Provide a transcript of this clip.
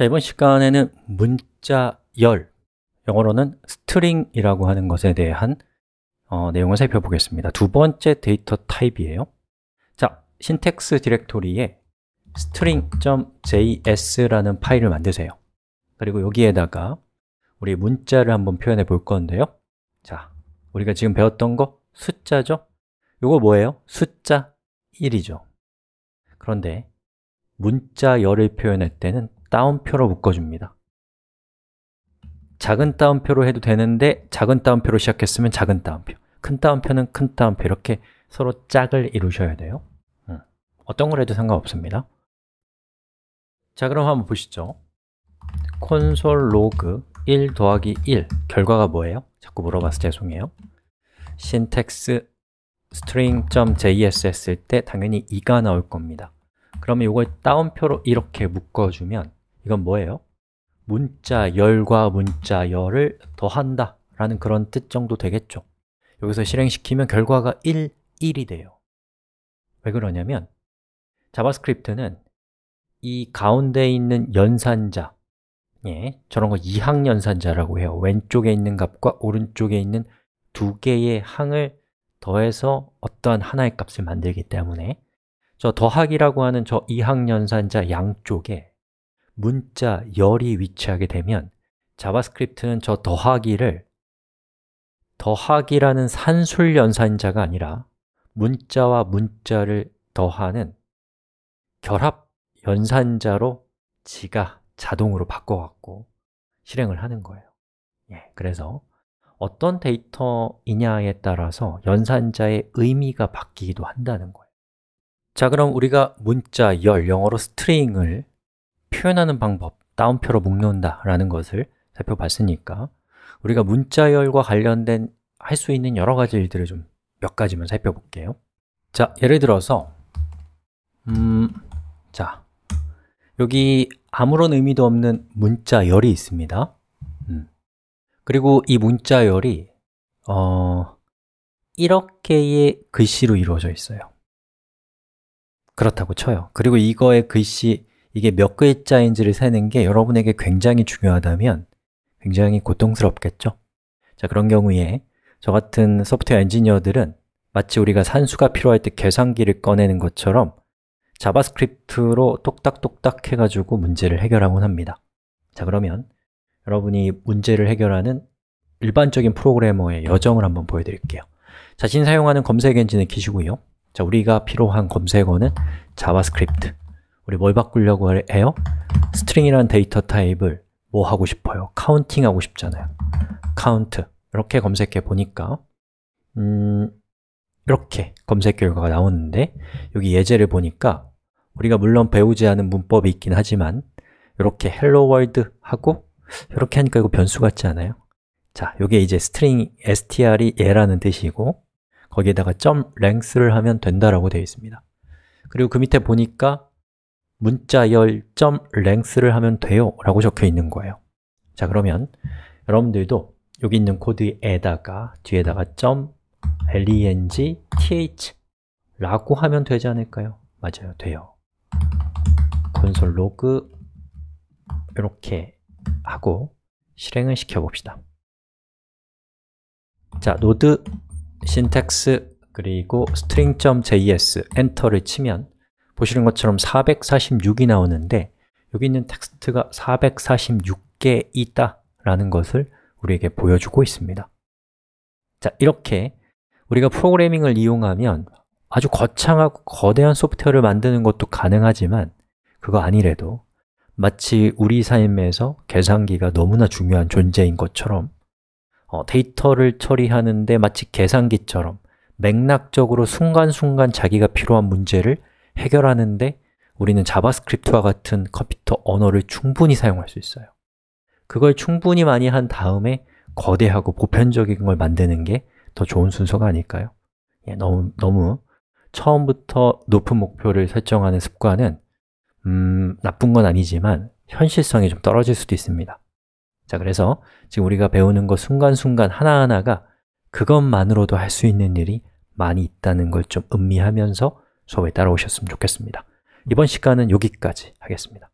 자, 이번 시간에는 문자 열, 영어로는 스트링이라고 하는 것에 대한 어, 내용을 살펴보겠습니다. 두 번째 데이터 타입이에요. 자, 신텍스 디렉토리에 string.js라는 파일을 만드세요. 그리고 여기에다가 우리 문자를 한번 표현해 볼 건데요. 자, 우리가 지금 배웠던 거 숫자죠? 이거 뭐예요? 숫자 1이죠. 그런데 문자 열을 표현할 때는 따옴표로 묶어줍니다. 작은 따옴표로 해도 되는데 작은 따옴표로 시작했으면 작은 따옴표 큰 따옴표는 큰 따옴표 이렇게 서로 짝을 이루셔야 돼요 어떤 걸 해도 상관없습니다 자 그럼 한번 보시죠 콘솔 로그 1 더하기 1 결과가 뭐예요? 자꾸 물어봐서 죄송해요 신텍스 t a x string.js 했을 때 당연히 2가 나올 겁니다 그러면 이걸 따옴표로 이렇게 묶어주면 이건 뭐예요? 문자 열과 문자 열을 더한다 라는 그런 뜻 정도 되겠죠 여기서 실행시키면 결과가 1, 1이 돼요 왜 그러냐면 자바스크립트는 이 가운데 있는 연산자 예, 저런 거 이항 연산자라고 해요 왼쪽에 있는 값과 오른쪽에 있는 두 개의 항을 더해서 어떠한 하나의 값을 만들기 때문에 저 더하기라고 하는 저 이항 연산자 양쪽에 문자 열이 위치하게 되면 자바스크립트는 저 더하기를 더하기라는 산술 연산자가 아니라 문자와 문자를 더하는 결합 연산자로 지가 자동으로 바꿔갖고 실행을 하는 거예요 예, 그래서 어떤 데이터이냐에 따라서 연산자의 의미가 바뀌기도 한다는 거예요 자 그럼 우리가 문자 열, 영어로 스트링을 표현하는 방법, 따옴표로 묶는다 라는 것을 살펴봤으니까 우리가 문자열과 관련된 할 수 있는 여러 가지 일들을 좀 몇 가지만 살펴볼게요 자, 예를 들어서 음, 자, 여기 아무런 의미도 없는 문자열이 있습니다 음. 그리고 이 문자열이 어, 이렇게의 글씨로 이루어져 있어요 그렇다고 쳐요 그리고 이거의 글씨 이게 몇 글자인지를 세는 게 여러분에게 굉장히 중요하다면 굉장히 고통스럽겠죠? 자, 그런 경우에 저 같은 소프트웨어 엔지니어들은 마치 우리가 산수가 필요할 때 계산기를 꺼내는 것처럼 자바스크립트로 똑딱똑딱 해가지고 문제를 해결하곤 합니다. 자, 그러면 여러분이 문제를 해결하는 일반적인 프로그래머의 여정을 한번 보여드릴게요. 자신 사용하는 검색 엔진의기시고요 자, 우리가 필요한 검색어는 자바스크립트. 우리 뭘 바꾸려고 해요? 스트링이라는 데이터 타입을 뭐 하고 싶어요? 카운팅 하고 싶잖아요 카운트 이렇게 검색해 보니까 음, 이렇게 검색 결과가 나오는데 여기 예제를 보니까 우리가 물론 배우지 않은 문법이 있긴 하지만 이렇게 hello world 하고 이렇게 하니까 이거 변수 같지 않아요? 자, 이게 이제 스트링 str이 예라는 뜻이고 거기에다가 점 length를 하면 된다라고 되어 있습니다. 그리고 그 밑에 보니까 문자열 점 랭스를 하면 돼요 라고 적혀 있는 거예요 자 그러면 여러분들도 여기 있는 코드에다가 뒤에다가 점 leng th 라고 하면 되지 않을까요? 맞아요, 돼요 콘솔 로그 이렇게 하고 실행을 시켜봅시다 자, 노드, 신텍스, 그리고 string.js 엔터를 치면 보시는 것처럼 446이 나오는데 여기 있는 텍스트가 446개 있다라는 것을 우리에게 보여주고 있습니다 자, 이렇게 우리가 프로그래밍을 이용하면 아주 거창하고 거대한 소프트웨어를 만드는 것도 가능하지만 그거 아니래도 마치 우리 삶에서 계산기가 너무나 중요한 존재인 것처럼 어, 데이터를 처리하는데 마치 계산기처럼 맥락적으로 순간순간 자기가 필요한 문제를 해결하는데 우리는 자바스크립트와 같은 컴퓨터 언어를 충분히 사용할 수 있어요. 그걸 충분히 많이 한 다음에 거대하고 보편적인 걸 만드는 게 더 좋은 순서가 아닐까요? 예, 너무, 너무 처음부터 높은 목표를 설정하는 습관은 음, 나쁜 건 아니지만 현실성이 좀 떨어질 수도 있습니다. 자, 그래서 지금 우리가 배우는 것 순간순간 하나하나가 그것만으로도 할 수 있는 일이 많이 있다는 걸 좀 음미하면서 수업에 따라오셨으면 좋겠습니다. 이번 시간은 여기까지 하겠습니다.